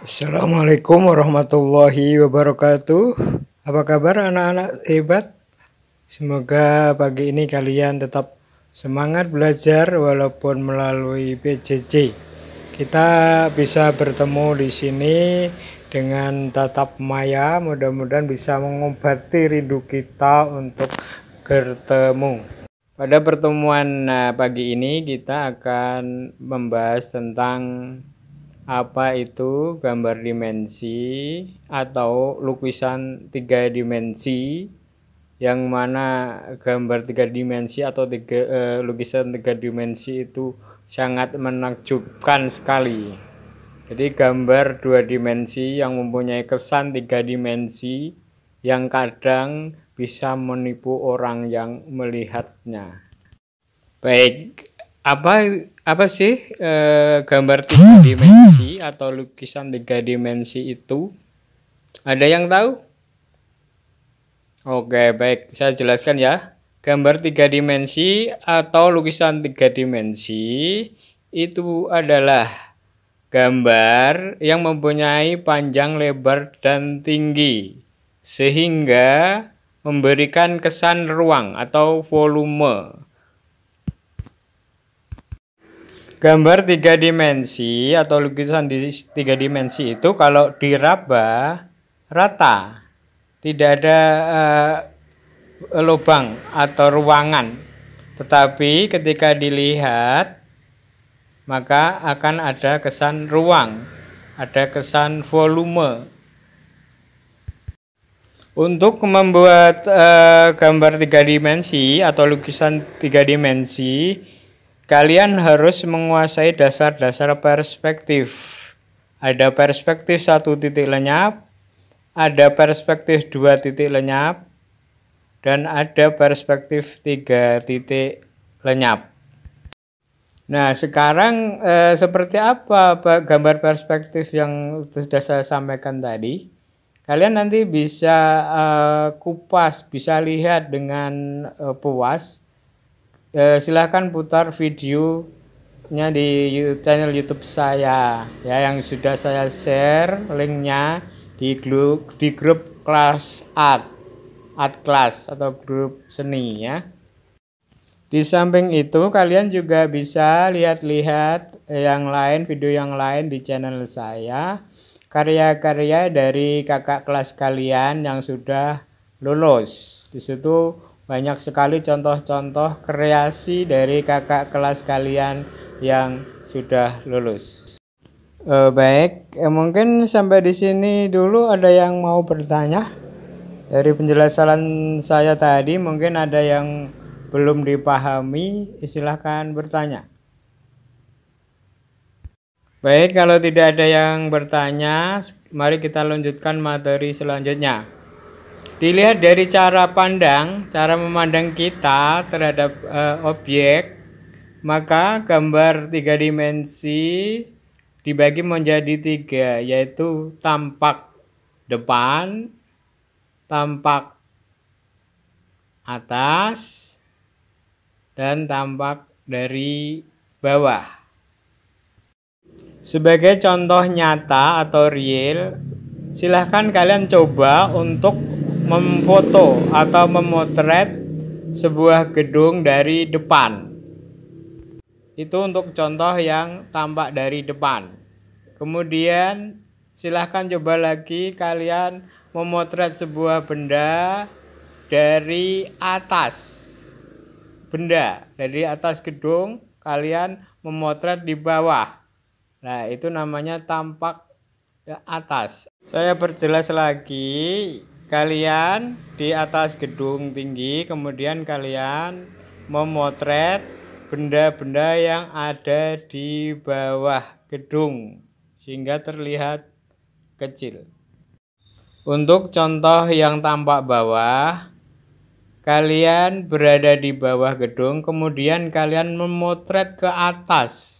Assalamualaikum warahmatullahi wabarakatuh. Apa kabar anak-anak hebat? Semoga pagi ini kalian tetap semangat belajar walaupun melalui PJJ. Kita bisa bertemu di sini dengan tatap maya, mudah-mudahan bisa mengobati rindu kita untuk bertemu. Pada pertemuan eh, pagi ini kita akan membahas tentang apa itu gambar dimensi atau lukisan tiga dimensi yang mana gambar tiga dimensi atau tiga, uh, lukisan tiga dimensi itu sangat menakjubkan sekali. Jadi gambar dua dimensi yang mempunyai kesan tiga dimensi yang kadang bisa menipu orang yang melihatnya. Baik, apa apa sih eh, gambar tiga dimensi atau lukisan tiga dimensi itu? Ada yang tahu? Oke, baik. Saya jelaskan ya. Gambar tiga dimensi atau lukisan tiga dimensi itu adalah gambar yang mempunyai panjang, lebar, dan tinggi sehingga memberikan kesan ruang atau volume. Gambar tiga dimensi atau lukisan di tiga dimensi itu kalau diraba rata tidak ada uh, lubang atau ruangan. Tetapi ketika dilihat maka akan ada kesan ruang, ada kesan volume. Untuk membuat uh, gambar tiga dimensi atau lukisan tiga dimensi, kalian harus menguasai dasar-dasar perspektif. Ada perspektif satu titik lenyap, ada perspektif dua titik lenyap dan ada perspektif tiga titik lenyap. Nah, sekarang eh, seperti apa gambar perspektif yang sudah saya sampaikan tadi? Kalian nanti bisa eh, kupas, bisa lihat dengan eh, puas. Eh, silahkan putar videonya di channel YouTube saya ya yang sudah saya share linknya di grup di grup kelas art art class atau grup seni ya di samping itu kalian juga bisa lihat-lihat eh, yang lain video yang lain di channel saya karya-karya dari kakak kelas kalian yang sudah lulus di situ banyak sekali contoh-contoh kreasi dari kakak kelas kalian yang sudah lulus E, baik, e, mungkin sampai di sini dulu ada yang mau bertanya dari penjelasan saya tadi mungkin ada yang belum dipahami, silahkan bertanya. Baik, kalau tidak ada yang bertanya, mari kita lanjutkan materi selanjutnya. Dilihat dari cara pandang, cara memandang kita terhadap e, objek, maka gambar tiga dimensi dibagi menjadi tiga yaitu tampak depan tampak atas dan tampak dari bawah sebagai contoh nyata atau real silahkan kalian coba untuk memfoto atau memotret sebuah gedung dari depan itu untuk contoh yang tampak dari depan. Kemudian silahkan coba lagi kalian memotret sebuah benda dari atas benda dari atas gedung kalian memotret di bawah nah itu namanya tampak ke atas saya perjelas lagi kalian di atas gedung tinggi kemudian kalian memotret benda-benda yang ada di bawah gedung sehingga terlihat kecil. Untuk contoh yang tampak bawah, kalian berada di bawah gedung, kemudian kalian memotret ke atas.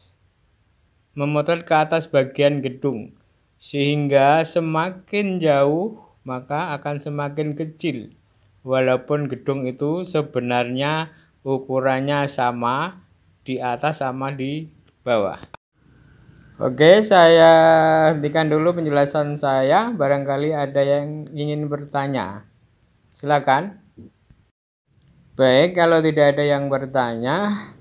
Memotret ke atas bagian gedung sehingga semakin jauh maka akan semakin kecil walaupun gedung itu sebenarnya ukurannya sama di atas sama di bawah. Oke, saya hentikan dulu penjelasan saya. Barangkali ada yang ingin bertanya. Silakan. Baik, kalau tidak ada yang bertanya,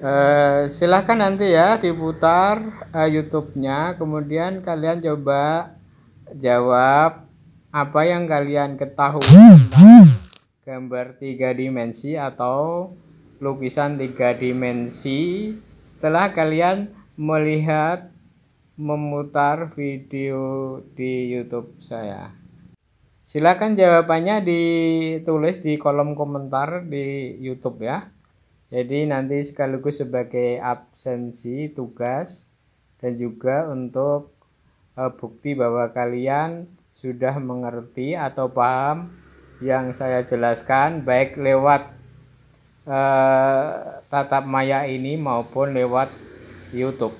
eh, silahkan nanti ya diputar eh, YouTube-nya. Kemudian kalian coba jawab apa yang kalian ketahui gambar tiga dimensi atau lukisan tiga dimensi setelah kalian melihat memutar video di YouTube saya. Silakan jawabannya ditulis di kolom komentar di YouTube ya. Jadi nanti sekaligus sebagai absensi tugas dan juga untuk eh, bukti bahwa kalian sudah mengerti atau paham yang saya jelaskan baik lewat eh, tatap maya ini maupun lewat YouTube.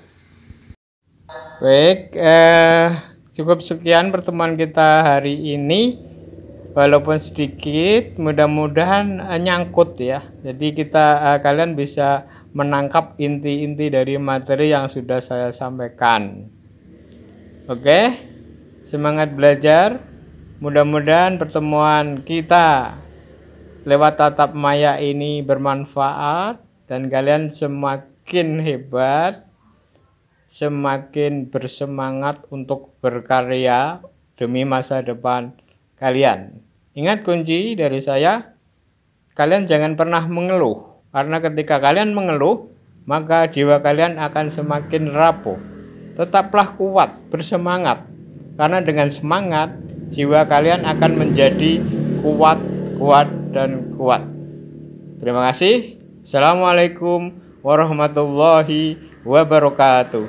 Baik, eh, cukup sekian pertemuan kita hari ini. Walaupun sedikit, mudah-mudahan eh, nyangkut ya. Jadi kita eh, kalian bisa menangkap inti-inti dari materi yang sudah saya sampaikan. Oke, semangat belajar. Mudah-mudahan pertemuan kita lewat tatap maya ini bermanfaat dan kalian semakin hebat, semakin bersemangat untuk berkarya demi masa depan kalian. Ingat kunci dari saya, kalian jangan pernah mengeluh. Karena ketika kalian mengeluh, maka jiwa kalian akan semakin rapuh. Tetaplah kuat, bersemangat. Karena dengan semangat, jiwa kalian akan menjadi kuat, kuat, dan kuat. Terima kasih. Assalamualaikum warahmatullahi wabarakatuh.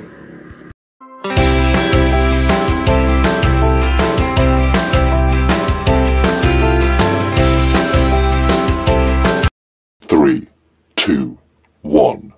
Three, two, one.